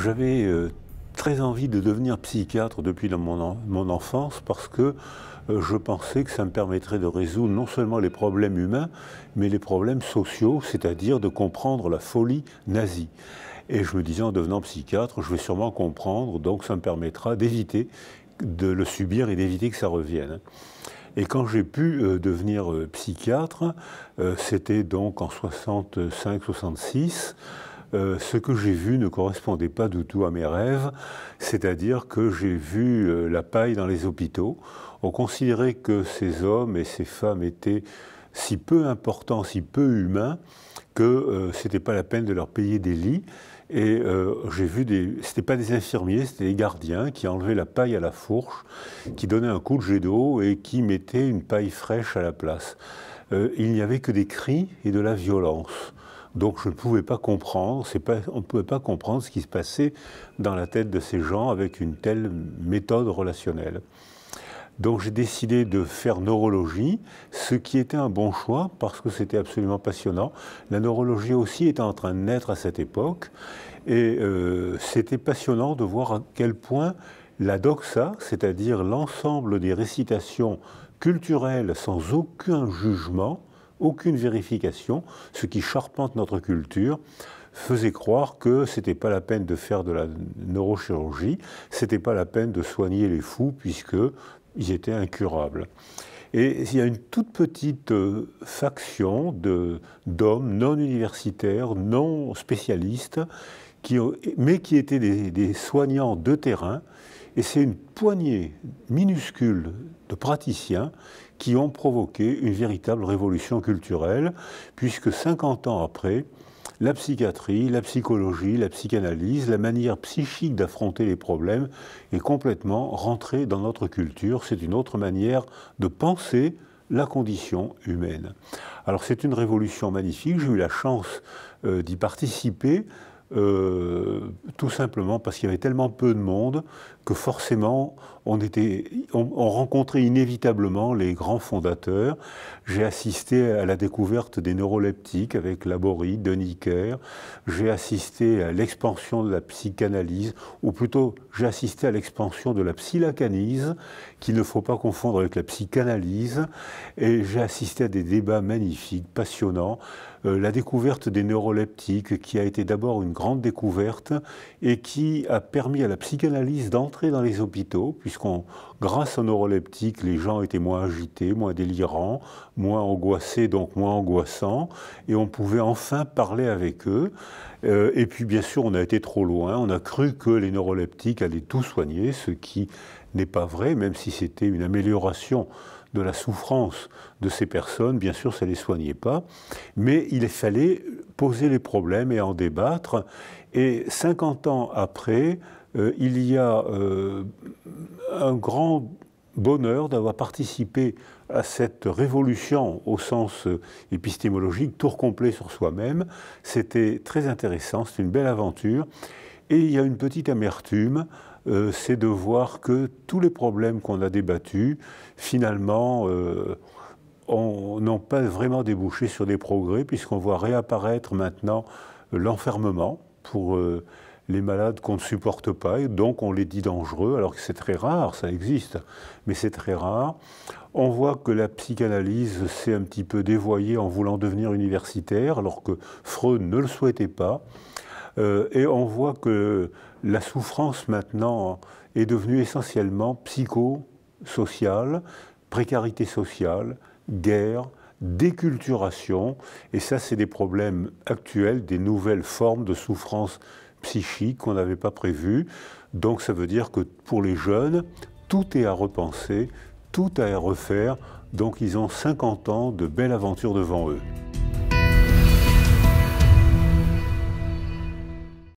J'avais euh, très envie de devenir psychiatre depuis mon, enfance parce que euh, je pensais que ça me permettrait de résoudre non seulement les problèmes humains, mais les problèmes sociaux, c'est-à-dire de comprendre la folie nazie. Et je me disais, en devenant psychiatre, je vais sûrement comprendre, donc ça me permettra d'éviter de le subir et d'éviter que ça revienne. Et quand j'ai pu euh, devenir psychiatre, c'était donc en 65-66, euh, ce que j'ai vu ne correspondait pas du tout à mes rêves, c'est-à-dire que j'ai vu euh, la paille dans les hôpitaux. On considérait que ces hommes et ces femmes étaient si peu importants, si peu humains, que euh, ce n'était pas la peine de leur payer des lits. Et j'ai vu des. C'était pas des infirmiers, c'était des gardiens qui enlevaient la paille à la fourche, qui donnaient un coup de jet d'eau et qui mettaient une paille fraîche à la place. il n'y avait que des cris et de la violence. Donc je ne pouvais pas comprendre, on ne pouvait pas comprendre ce qui se passait dans la tête de ces gens avec une telle méthode relationnelle. Donc j'ai décidé de faire neurologie, ce qui était un bon choix parce que c'était absolument passionnant. La neurologie aussi était en train de naître à cette époque et euh, c'était passionnant de voir à quel point la doxa, c'est-à-dire l'ensemble des récitations culturelles sans aucun jugement, aucune vérification, ce qui charpente notre culture faisait croire que n'était pas la peine de faire de la neurochirurgie, c'était pas la peine de soigner les fous puisque ils étaient incurables. Et il y a une toute petite euh, faction d'hommes non universitaires, non spécialistes, mais qui étaient des soignants de terrain. Et c'est une poignée minuscule de praticiens qui ont provoqué une véritable révolution culturelle, puisque 50 ans après, la psychiatrie, la psychologie, la psychanalyse, la manière psychique d'affronter les problèmes est complètement rentrée dans notre culture. C'est une autre manière de penser la condition humaine. Alors c'est une révolution magnifique, j'ai eu la chance euh, d'y participer. Euh, tout simplement parce qu'il y avait tellement peu de monde que forcément on, rencontrait inévitablement les grands fondateurs. J'ai assisté à la découverte des neuroleptiques avec Laborie, Kerr, J'ai assisté à l'expansion de la psychanalyse, ou plutôt j'ai assisté à l'expansion de la psylacanise, qu'il ne faut pas confondre avec la psychanalyse. Et j'ai assisté à des débats magnifiques, passionnants. Euh, la découverte des neuroleptiques, qui a été d'abord une grande découverte et qui a permis à la psychanalyse d'entrer dans les hôpitaux, puisqu'on, grâce aux neuroleptiques, les gens étaient moins agités, moins délirants, moins angoissés, donc moins angoissants, et on pouvait enfin parler avec eux. Euh, et puis, bien sûr, on a été trop loin, on a cru que les neuroleptiques allaient tout soigner, ce qui n'est pas vrai, même si c'était une amélioration de la souffrance de ces personnes. Bien sûr, ça ne les soignait pas, mais il fallait poser les problèmes et en débattre. Et 50 ans après, euh, il y a euh, un grand bonheur d'avoir participé à cette révolution au sens euh, épistémologique, tour complet sur soi-même. C'était très intéressant, c'est une belle aventure. Et il y a une petite amertume, euh, c'est de voir que tous les problèmes qu'on a débattus, finalement, euh, n'ont pas vraiment débouché sur des progrès, puisqu'on voit réapparaître maintenant l'enfermement pour euh, les malades qu'on ne supporte pas, et donc on les dit dangereux, alors que c'est très rare, ça existe, mais c'est très rare. On voit que la psychanalyse s'est un petit peu dévoyée en voulant devenir universitaire, alors que Freud ne le souhaitait pas. Euh, et on voit que la souffrance maintenant est devenue essentiellement psychosociale, précarité sociale, guerre, déculturation. Et ça, c'est des problèmes actuels, des nouvelles formes de souffrance psychique qu'on n'avait pas prévues. Donc ça veut dire que pour les jeunes, tout est à repenser, tout à refaire. Donc ils ont 50 ans de belles aventures devant eux.